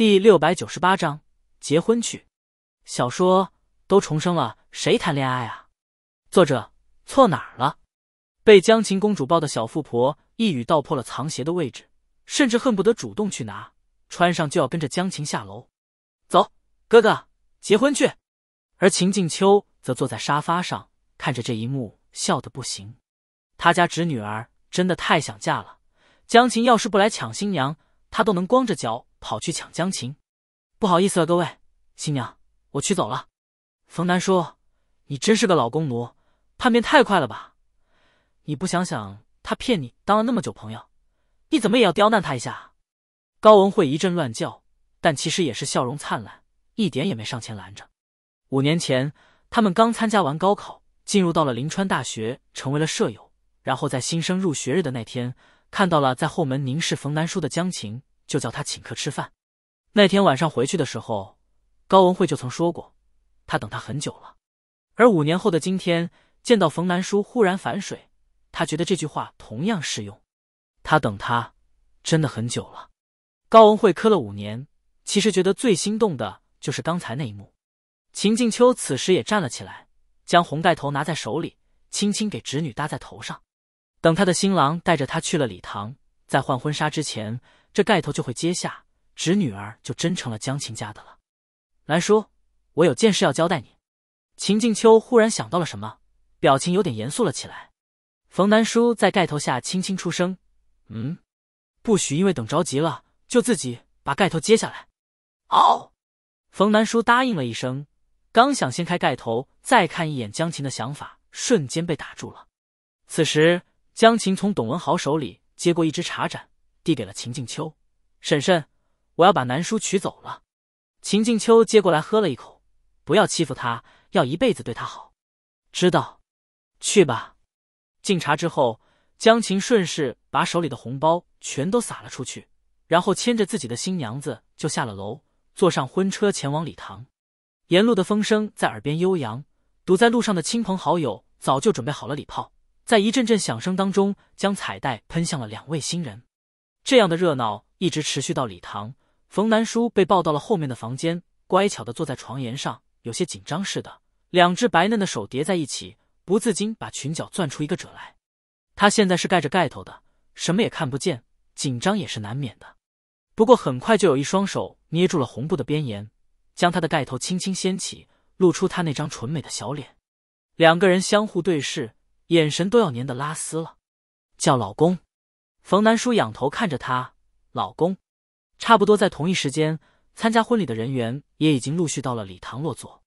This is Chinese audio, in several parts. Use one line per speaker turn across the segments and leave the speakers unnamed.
第六百九十八章结婚去。小说都重生了，谁谈恋爱啊？作者错哪儿了？被江琴公主抱的小富婆一语道破了藏鞋的位置，甚至恨不得主动去拿，穿上就要跟着江琴下楼。走，哥哥，结婚去。而秦静秋则坐在沙发上，看着这一幕，笑得不行。他家侄女儿真的太想嫁了。江琴要是不来抢新娘，他都能光着脚。跑去抢江琴，不好意思了各位新娘，我取走了。冯楠说：“你真是个老公奴，叛变太快了吧？你不想想，他骗你当了那么久朋友，你怎么也要刁难他一下？高文慧一阵乱叫，但其实也是笑容灿烂，一点也没上前拦着。五年前，他们刚参加完高考，进入到了临川大学，成为了舍友，然后在新生入学日的那天，看到了在后门凝视冯南叔的江琴。就叫他请客吃饭。那天晚上回去的时候，高文慧就曾说过，他等他很久了。而五年后的今天，见到冯南叔忽然反水，他觉得这句话同样适用。他等他真的很久了。高文慧磕了五年，其实觉得最心动的就是刚才那一幕。秦静秋此时也站了起来，将红盖头拿在手里，轻轻给侄女搭在头上。等他的新郎带着她去了礼堂，在换婚纱之前。这盖头就会揭下，侄女儿就真成了江琴家的了。兰叔，我有件事要交代你。秦静秋忽然想到了什么，表情有点严肃了起来。冯南叔在盖头下轻轻出声：“嗯，不许因为等着急了就自己把盖头揭下来。”哦。冯南叔答应了一声，刚想掀开盖头再看一眼江琴的想法，瞬间被打住了。此时，江琴从董文豪手里接过一只茶盏。递给了秦静秋，婶婶，我要把南叔娶走了。秦静秋接过来喝了一口，不要欺负他，要一辈子对他好。知道，去吧。敬茶之后，江琴顺势把手里的红包全都撒了出去，然后牵着自己的新娘子就下了楼，坐上婚车前往礼堂。沿路的风声在耳边悠扬，堵在路上的亲朋好友早就准备好了礼炮，在一阵阵响声当中，将彩带喷向了两位新人。这样的热闹一直持续到礼堂。冯南叔被抱到了后面的房间，乖巧的坐在床沿上，有些紧张似的，两只白嫩的手叠在一起，不自禁把裙角攥出一个褶来。他现在是盖着盖头的，什么也看不见，紧张也是难免的。不过很快就有一双手捏住了红布的边沿，将他的盖头轻轻掀起，露出他那张纯美的小脸。两个人相互对视，眼神都要粘的拉丝了，叫老公。冯南叔仰头看着他，老公。差不多在同一时间，参加婚礼的人员也已经陆续到了礼堂落座。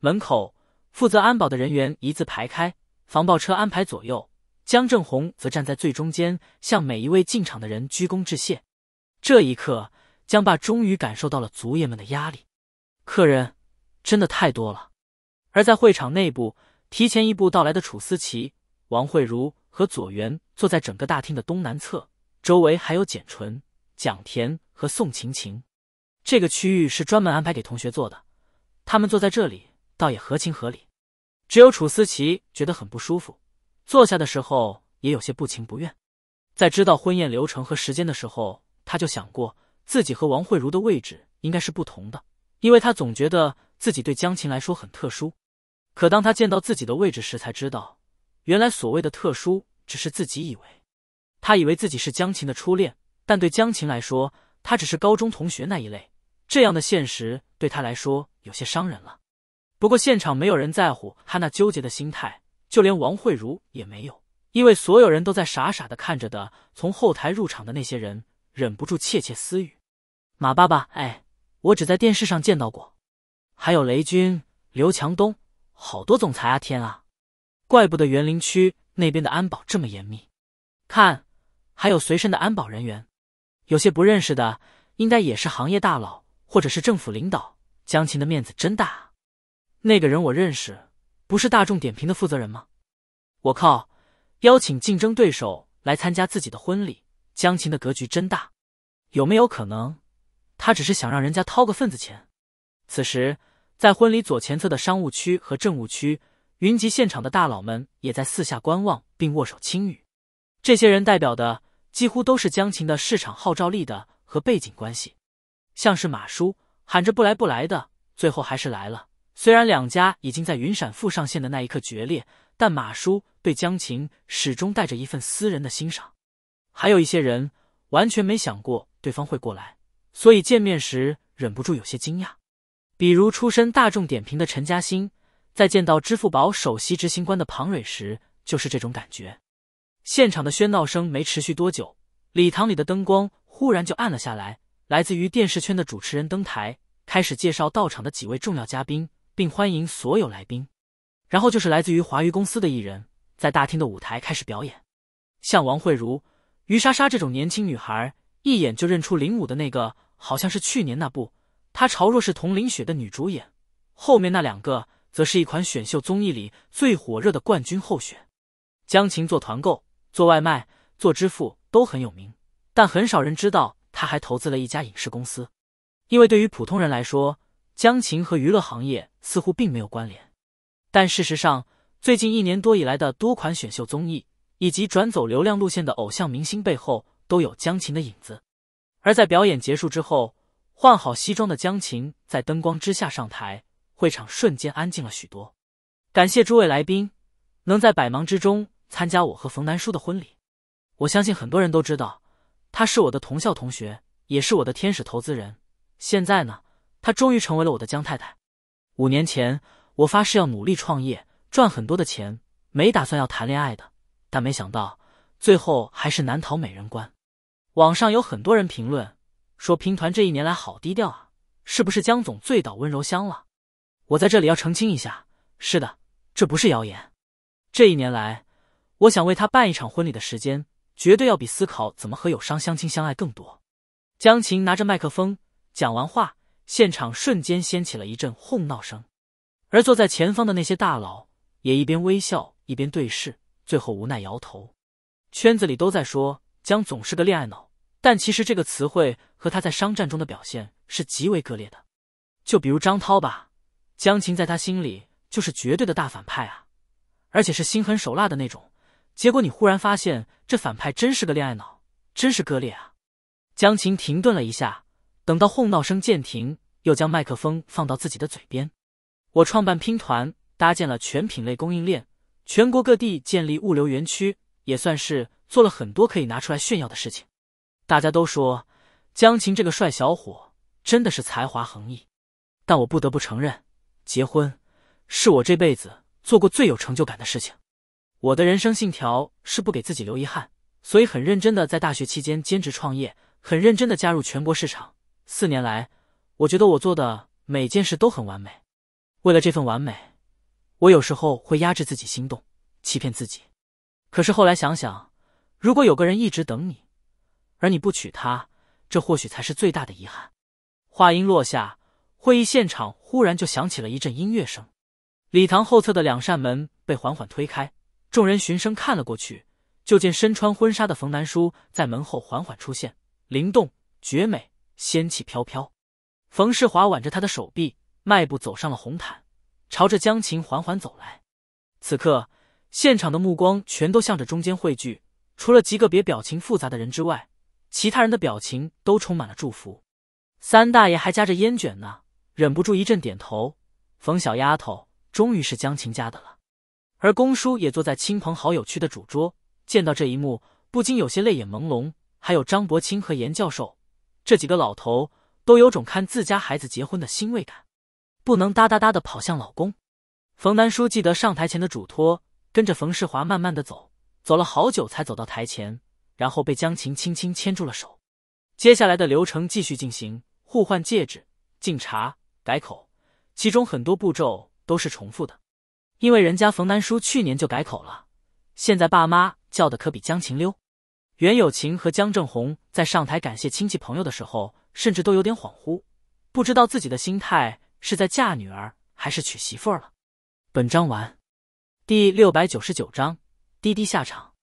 门口负责安保的人员一字排开，防爆车安排左右，江正红则站在最中间，向每一位进场的人鞠躬致谢。这一刻，江爸终于感受到了族爷们的压力，客人真的太多了。而在会场内部，提前一步到来的楚思琪、王慧茹。和左元坐在整个大厅的东南侧，周围还有简纯、蒋田和宋晴晴。这个区域是专门安排给同学坐的，他们坐在这里倒也合情合理。只有楚思琪觉得很不舒服，坐下的时候也有些不情不愿。在知道婚宴流程和时间的时候，他就想过自己和王慧茹的位置应该是不同的，因为他总觉得自己对江琴来说很特殊。可当他见到自己的位置时，才知道原来所谓的特殊。只是自己以为，他以为自己是江琴的初恋，但对江琴来说，他只是高中同学那一类。这样的现实对他来说有些伤人了。不过现场没有人在乎他那纠结的心态，就连王慧茹也没有，因为所有人都在傻傻的看着的。从后台入场的那些人忍不住窃窃私语：“马爸爸，哎，我只在电视上见到过。还有雷军、刘强东，好多总裁啊！天啊，怪不得园林区。”那边的安保这么严密，看，还有随身的安保人员，有些不认识的，应该也是行业大佬或者是政府领导。江琴的面子真大啊！那个人我认识，不是大众点评的负责人吗？我靠，邀请竞争对手来参加自己的婚礼，江琴的格局真大。有没有可能，他只是想让人家掏个份子钱？此时，在婚礼左前侧的商务区和政务区。云集现场的大佬们也在四下观望，并握手轻语。这些人代表的几乎都是江琴的市场号召力的和背景关系，像是马叔喊着不来不来的，最后还是来了。虽然两家已经在云闪付上线的那一刻决裂，但马叔对江琴始终带着一份私人的欣赏。还有一些人完全没想过对方会过来，所以见面时忍不住有些惊讶，比如出身大众点评的陈嘉欣。在见到支付宝首席执行官的庞蕊时，就是这种感觉。现场的喧闹声没持续多久，礼堂里的灯光忽然就暗了下来。来自于电视圈的主持人登台，开始介绍到场的几位重要嘉宾，并欢迎所有来宾。然后就是来自于华娱公司的艺人，在大厅的舞台开始表演。像王慧茹、于莎莎这种年轻女孩，一眼就认出林武的那个，好像是去年那部《她潮若是同林雪》的女主演。后面那两个。则是一款选秀综艺里最火热的冠军候选。江琴做团购、做外卖、做支付都很有名，但很少人知道他还投资了一家影视公司。因为对于普通人来说，江琴和娱乐行业似乎并没有关联。但事实上，最近一年多以来的多款选秀综艺以及转走流量路线的偶像明星背后，都有江琴的影子。而在表演结束之后，换好西装的江琴在灯光之下上台。会场瞬间安静了许多。感谢诸位来宾能在百忙之中参加我和冯南叔的婚礼。我相信很多人都知道，他是我的同校同学，也是我的天使投资人。现在呢，他终于成为了我的江太太。五年前，我发誓要努力创业，赚很多的钱，没打算要谈恋爱的。但没想到，最后还是难逃美人关。网上有很多人评论说，拼团这一年来好低调啊，是不是江总醉倒温柔乡了？我在这里要澄清一下，是的，这不是谣言。这一年来，我想为他办一场婚礼的时间，绝对要比思考怎么和友商相亲相爱更多。江琴拿着麦克风讲完话，现场瞬间掀起了一阵哄闹声。而坐在前方的那些大佬也一边微笑一边对视，最后无奈摇头。圈子里都在说江总是个恋爱脑，但其实这个词汇和他在商战中的表现是极为割裂的。就比如张涛吧。江琴在他心里就是绝对的大反派啊，而且是心狠手辣的那种。结果你忽然发现，这反派真是个恋爱脑，真是割裂啊！江琴停顿了一下，等到哄闹声渐停，又将麦克风放到自己的嘴边：“我创办拼团，搭建了全品类供应链，全国各地建立物流园区，也算是做了很多可以拿出来炫耀的事情。大家都说江琴这个帅小伙真的是才华横溢，但我不得不承认。”结婚是我这辈子做过最有成就感的事情。我的人生信条是不给自己留遗憾，所以很认真的在大学期间兼职创业，很认真的加入全国市场。四年来，我觉得我做的每件事都很完美。为了这份完美，我有时候会压制自己心动，欺骗自己。可是后来想想，如果有个人一直等你，而你不娶她，这或许才是最大的遗憾。话音落下。会议现场忽然就响起了一阵音乐声，礼堂后侧的两扇门被缓缓推开，众人循声看了过去，就见身穿婚纱的冯南书在门后缓缓出现，灵动、绝美、仙气飘飘。冯世华挽着他的手臂，迈步走上了红毯，朝着江琴缓缓走来。此刻，现场的目光全都向着中间汇聚，除了极个别表情复杂的人之外，其他人的表情都充满了祝福。三大爷还夹着烟卷呢。忍不住一阵点头，冯小丫头终于是江琴家的了。而公叔也坐在亲朋好友区的主桌，见到这一幕，不禁有些泪眼朦胧。还有张伯清和严教授这几个老头，都有种看自家孩子结婚的欣慰感。不能哒哒哒的跑向老公，冯南叔记得上台前的嘱托，跟着冯世华慢慢的走，走了好久才走到台前，然后被江琴轻轻牵住了手。接下来的流程继续进行，互换戒指，敬茶。改口，其中很多步骤都是重复的，因为人家冯南叔去年就改口了，现在爸妈叫的可比江晴溜。袁有琴和江正红在上台感谢亲戚朋友的时候，甚至都有点恍惚，不知道自己的心态是在嫁女儿还是娶媳妇儿了。本章完，第六百九十九章，滴滴下场。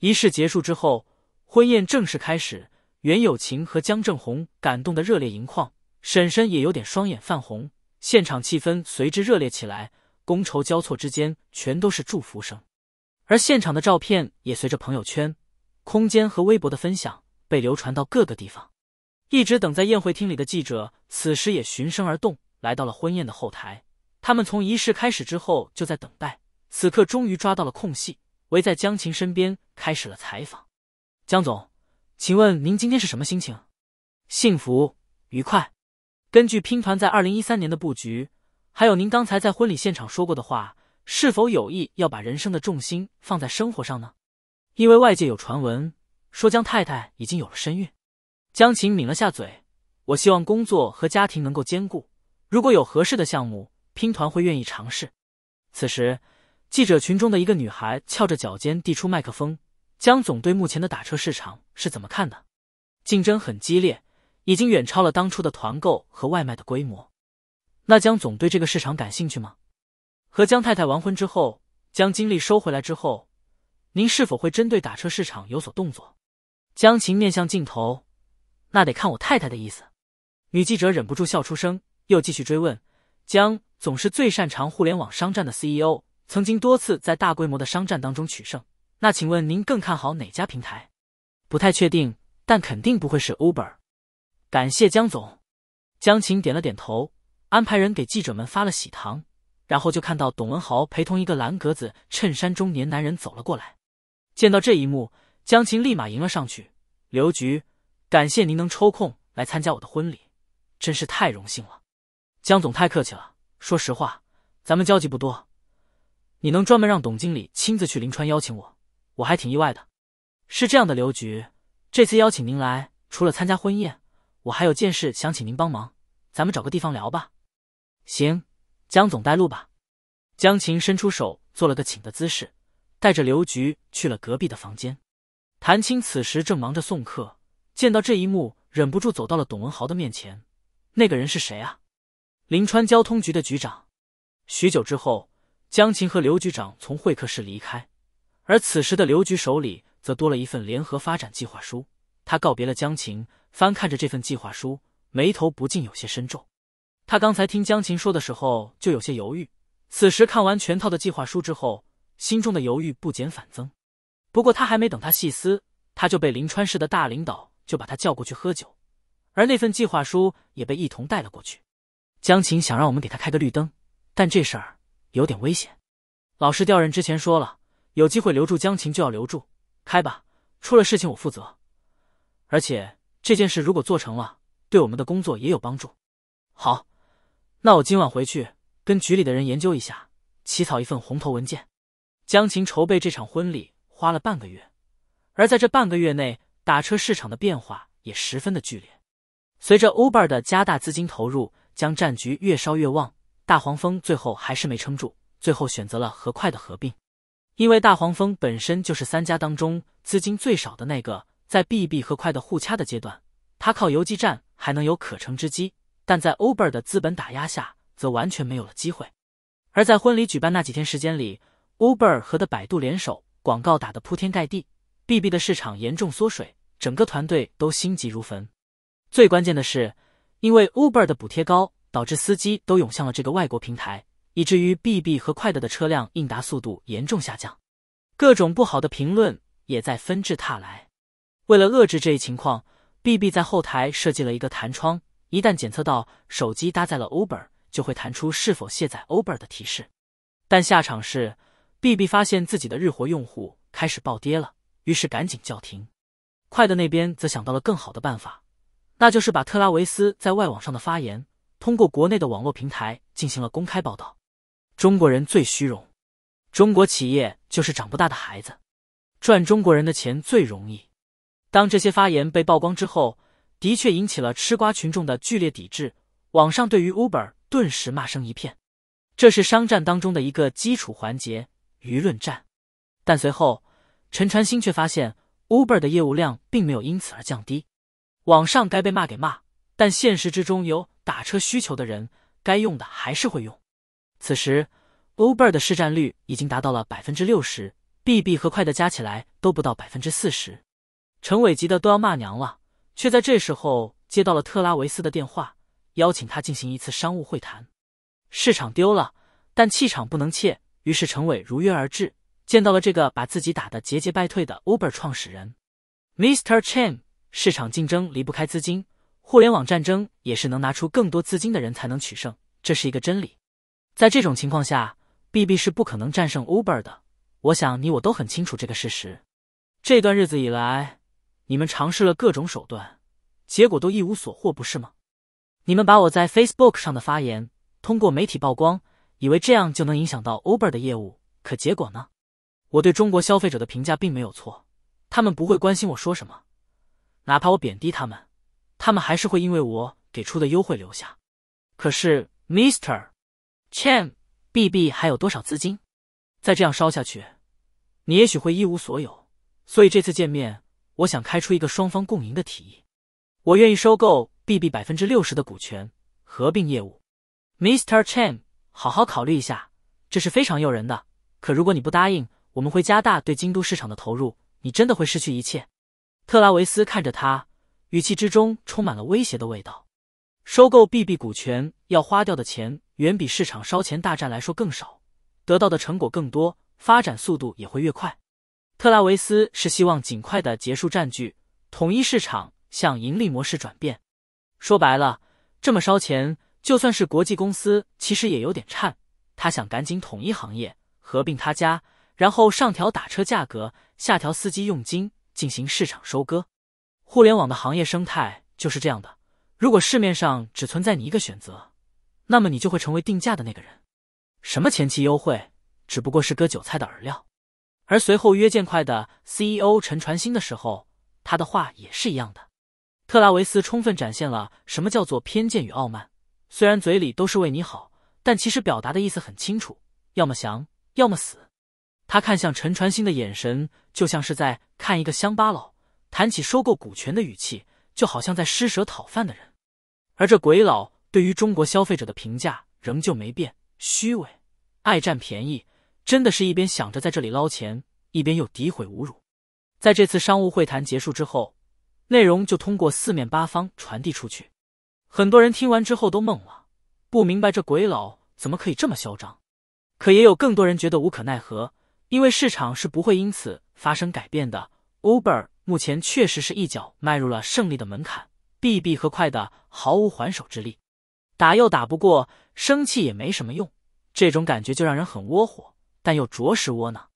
仪式结束之后，婚宴正式开始。袁有琴和江正红感动的热泪盈眶。婶婶也有点双眼泛红，现场气氛随之热烈起来，觥筹交错之间全都是祝福声。而现场的照片也随着朋友圈、空间和微博的分享被流传到各个地方。一直等在宴会厅里的记者此时也循声而动，来到了婚宴的后台。他们从仪式开始之后就在等待，此刻终于抓到了空隙，围在江琴身边开始了采访。江总，请问您今天是什么心情？幸福、愉快。根据拼团在二零一三年的布局，还有您刚才在婚礼现场说过的话，是否有意要把人生的重心放在生活上呢？因为外界有传闻说江太太已经有了身孕。江琴抿了下嘴，我希望工作和家庭能够兼顾。如果有合适的项目，拼团会愿意尝试。此时，记者群中的一个女孩翘着脚尖递出麦克风：“江总对目前的打车市场是怎么看的？”“竞争很激烈。”已经远超了当初的团购和外卖的规模，那江总对这个市场感兴趣吗？和江太太完婚之后，将精力收回来之后，您是否会针对打车市场有所动作？江琴面向镜头，那得看我太太的意思。女记者忍不住笑出声，又继续追问：江总是最擅长互联网商战的 CEO，曾经多次在大规模的商战当中取胜。那请问您更看好哪家平台？不太确定，但肯定不会是 Uber。感谢江总，江琴点了点头，安排人给记者们发了喜糖，然后就看到董文豪陪同一个蓝格子衬衫中年男人走了过来。见到这一幕，江琴立马迎了上去：“刘局，感谢您能抽空来参加我的婚礼，真是太荣幸了。”江总太客气了，说实话，咱们交集不多，你能专门让董经理亲自去临川邀请我，我还挺意外的。是这样的，刘局，这次邀请您来，除了参加婚宴，我还有件事想请您帮忙，咱们找个地方聊吧。行，江总带路吧。江琴伸出手，做了个请的姿势，带着刘局去了隔壁的房间。谭青此时正忙着送客，见到这一幕，忍不住走到了董文豪的面前。那个人是谁啊？临川交通局的局长。许久之后，江琴和刘局长从会客室离开，而此时的刘局手里则多了一份联合发展计划书。他告别了江琴。翻看着这份计划书，眉头不禁有些深皱。他刚才听江琴说的时候就有些犹豫，此时看完全套的计划书之后，心中的犹豫不减反增。不过他还没等他细思，他就被临川市的大领导就把他叫过去喝酒，而那份计划书也被一同带了过去。江琴想让我们给他开个绿灯，但这事儿有点危险。老师调任之前说了，有机会留住江琴就要留住。开吧，出了事情我负责。而且。这件事如果做成了，对我们的工作也有帮助。好，那我今晚回去跟局里的人研究一下，起草一份红头文件。江琴筹备这场婚礼花了半个月，而在这半个月内，打车市场的变化也十分的剧烈。随着 Uber 的加大资金投入，将战局越烧越旺，大黄蜂最后还是没撑住，最后选择了和快的合并。因为大黄蜂本身就是三家当中资金最少的那个。在 B B 和快的互掐的阶段，他靠游击战还能有可乘之机，但在 Uber 的资本打压下，则完全没有了机会。而在婚礼举办那几天时间里，Uber 和的百度联手广告打得铺天盖地，B B 的市场严重缩水，整个团队都心急如焚。最关键的是，因为 Uber 的补贴高，导致司机都涌向了这个外国平台，以至于 B B 和快的的车辆应答速度严重下降，各种不好的评论也在纷至沓来。为了遏制这一情况，BB 在后台设计了一个弹窗，一旦检测到手机搭载了 Uber，就会弹出是否卸载 Uber 的提示。但下场是，BB 发现自己的日活用户开始暴跌了，于是赶紧叫停。快的那边则想到了更好的办法，那就是把特拉维斯在外网上的发言通过国内的网络平台进行了公开报道。中国人最虚荣，中国企业就是长不大的孩子，赚中国人的钱最容易。当这些发言被曝光之后，的确引起了吃瓜群众的剧烈抵制，网上对于 Uber 顿时骂声一片。这是商战当中的一个基础环节——舆论战。但随后，陈传兴却发现，Uber 的业务量并没有因此而降低。网上该被骂给骂，但现实之中有打车需求的人，该用的还是会用。此时，Uber 的市占率已经达到了百分之六十，B B 和快的加起来都不到百分之四十。陈伟急得都要骂娘了，却在这时候接到了特拉维斯的电话，邀请他进行一次商务会谈。市场丢了，但气场不能怯。于是陈伟如约而至，见到了这个把自己打得节节败退的 Uber 创始人，Mr. Chen。市场竞争离不开资金，互联网战争也是能拿出更多资金的人才能取胜，这是一个真理。在这种情况下，BB 是不可能战胜 Uber 的。我想你我都很清楚这个事实。这段日子以来。你们尝试了各种手段，结果都一无所获，不是吗？你们把我在 Facebook 上的发言通过媒体曝光，以为这样就能影响到 Uber 的业务，可结果呢？我对中国消费者的评价并没有错，他们不会关心我说什么，哪怕我贬低他们，他们还是会因为我给出的优惠留下。可是，Mister Chen，BB 还有多少资金？再这样烧下去，你也许会一无所有。所以这次见面。我想开出一个双方共赢的提议，我愿意收购 BB 百分之六十的股权，合并业务。Mr. Chen，好好考虑一下，这是非常诱人的。可如果你不答应，我们会加大对京都市场的投入，你真的会失去一切。特拉维斯看着他，语气之中充满了威胁的味道。收购 BB 股权要花掉的钱，远比市场烧钱大战来说更少，得到的成果更多，发展速度也会越快。特拉维斯是希望尽快的结束占据，统一市场，向盈利模式转变。说白了，这么烧钱，就算是国际公司，其实也有点颤。他想赶紧统一行业，合并他家，然后上调打车价格，下调司机佣金，进行市场收割。互联网的行业生态就是这样的。如果市面上只存在你一个选择，那么你就会成为定价的那个人。什么前期优惠，只不过是割韭菜的饵料。而随后约见快的 CEO 陈传兴的时候，他的话也是一样的。特拉维斯充分展现了什么叫做偏见与傲慢。虽然嘴里都是为你好，但其实表达的意思很清楚：要么降，要么死。他看向陈传兴的眼神就像是在看一个乡巴佬，谈起收购股权的语气就好像在施舍讨饭的人。而这鬼佬对于中国消费者的评价仍旧没变：虚伪，爱占便宜。真的是一边想着在这里捞钱，一边又诋毁侮辱。在这次商务会谈结束之后，内容就通过四面八方传递出去。很多人听完之后都懵了，不明白这鬼佬怎么可以这么嚣张。可也有更多人觉得无可奈何，因为市场是不会因此发生改变的。Uber 目前确实是一脚迈入了胜利的门槛，B B 和快的毫无还手之力，打又打不过，生气也没什么用，这种感觉就让人很窝火。但又着实窝囊，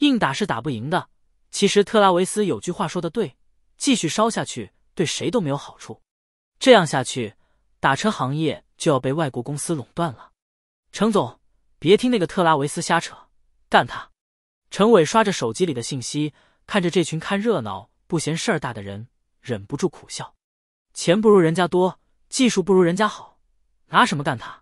硬打是打不赢的。其实特拉维斯有句话说的对，继续烧下去对谁都没有好处。这样下去，打车行业就要被外国公司垄断了。程总，别听那个特拉维斯瞎扯，干他！陈伟刷着手机里的信息，看着这群看热闹不嫌事儿大的人，忍不住苦笑：钱不如人家多，技术不如人家好，拿什么干他？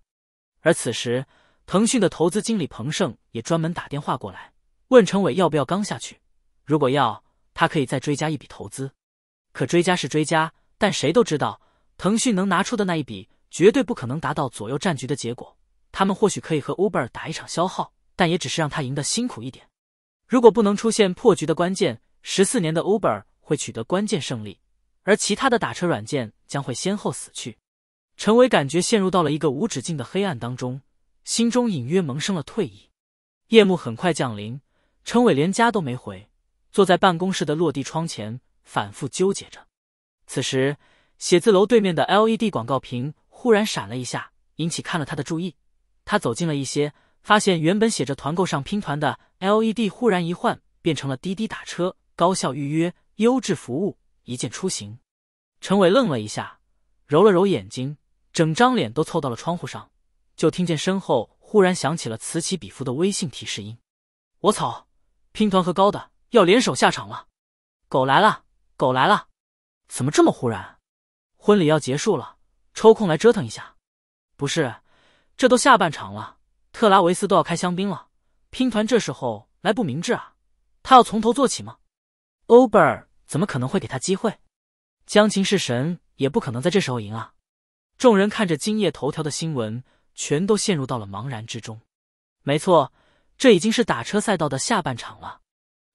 而此时。腾讯的投资经理彭胜也专门打电话过来，问陈伟要不要刚下去。如果要，他可以再追加一笔投资。可追加是追加，但谁都知道，腾讯能拿出的那一笔绝对不可能达到左右战局的结果。他们或许可以和 Uber 打一场消耗，但也只是让他赢得辛苦一点。如果不能出现破局的关键，十四年的 Uber 会取得关键胜利，而其他的打车软件将会先后死去。陈伟感觉陷入到了一个无止境的黑暗当中。心中隐约萌生了退意。夜幕很快降临，陈伟连家都没回，坐在办公室的落地窗前反复纠结着。此时，写字楼对面的 LED 广告屏忽然闪了一下，引起看了他的注意。他走近了一些，发现原本写着“团购上拼团”的 LED 忽然一换，变成了“滴滴打车，高效预约，优质服务，一键出行”。陈伟愣了一下，揉了揉眼睛，整张脸都凑到了窗户上。就听见身后忽然响起了此起彼伏的微信提示音，我操！拼团和高的要联手下场了，狗来了，狗来了！怎么这么忽然？婚礼要结束了，抽空来折腾一下。不是，这都下半场了，特拉维斯都要开香槟了，拼团这时候来不明智啊！他要从头做起吗？欧贝尔怎么可能会给他机会？江琴是神也不可能在这时候赢啊！众人看着《今夜头条》的新闻。全都陷入到了茫然之中。没错，这已经是打车赛道的下半场了。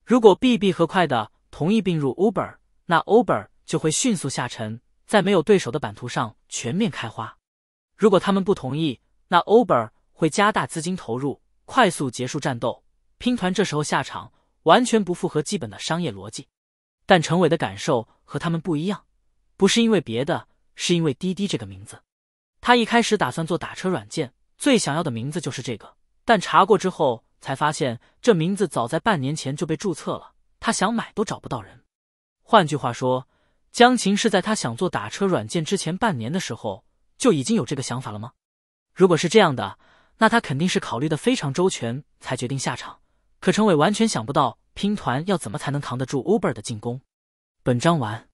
如果 B B 和快的同意并入 Uber，那 Uber 就会迅速下沉，在没有对手的版图上全面开花。如果他们不同意，那 Uber 会加大资金投入，快速结束战斗。拼团这时候下场，完全不符合基本的商业逻辑。但陈伟的感受和他们不一样，不是因为别的，是因为滴滴这个名字。他一开始打算做打车软件，最想要的名字就是这个。但查过之后才发现，这名字早在半年前就被注册了。他想买都找不到人。换句话说，江琴是在他想做打车软件之前半年的时候，就已经有这个想法了吗？如果是这样的，那他肯定是考虑的非常周全才决定下场。可陈伟完全想不到拼团要怎么才能扛得住 Uber 的进攻。本章完。